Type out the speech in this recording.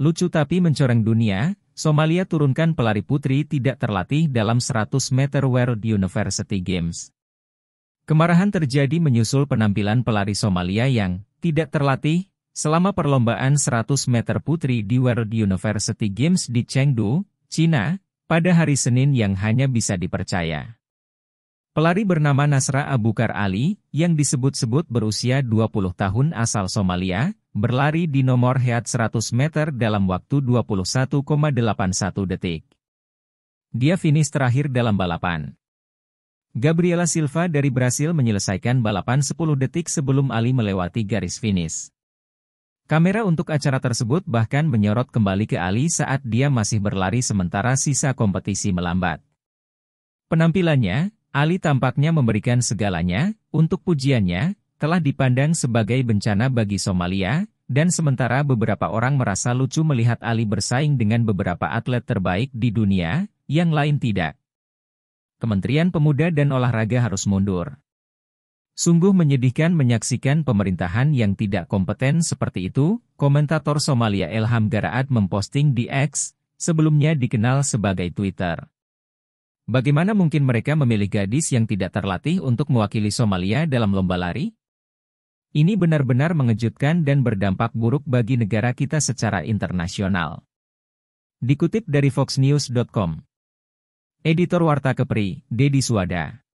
Lucu tapi mencoreng dunia, Somalia turunkan pelari putri tidak terlatih dalam 100 meter World University Games. Kemarahan terjadi menyusul penampilan pelari Somalia yang tidak terlatih selama perlombaan 100 meter putri di World University Games di Chengdu, China, pada hari Senin yang hanya bisa dipercaya. Pelari bernama Nasra Abukar Ali, yang disebut-sebut berusia 20 tahun asal Somalia, berlari di nomor head 100 meter dalam waktu 21,81 detik. Dia finish terakhir dalam balapan. Gabriela Silva dari Brasil menyelesaikan balapan 10 detik sebelum Ali melewati garis finish. Kamera untuk acara tersebut bahkan menyorot kembali ke Ali saat dia masih berlari sementara sisa kompetisi melambat. Penampilannya, Ali tampaknya memberikan segalanya untuk pujiannya, telah dipandang sebagai bencana bagi Somalia, dan sementara beberapa orang merasa lucu melihat Ali bersaing dengan beberapa atlet terbaik di dunia, yang lain tidak. Kementerian Pemuda dan Olahraga harus mundur. Sungguh menyedihkan menyaksikan pemerintahan yang tidak kompeten seperti itu, komentator Somalia Elham Garaat memposting di X, sebelumnya dikenal sebagai Twitter. Bagaimana mungkin mereka memilih gadis yang tidak terlatih untuk mewakili Somalia dalam lomba lari? Ini benar-benar mengejutkan dan berdampak buruk bagi negara kita secara internasional. Dikutip dari foxnews.com. Editor Warta Kepri, Dedi Suwada.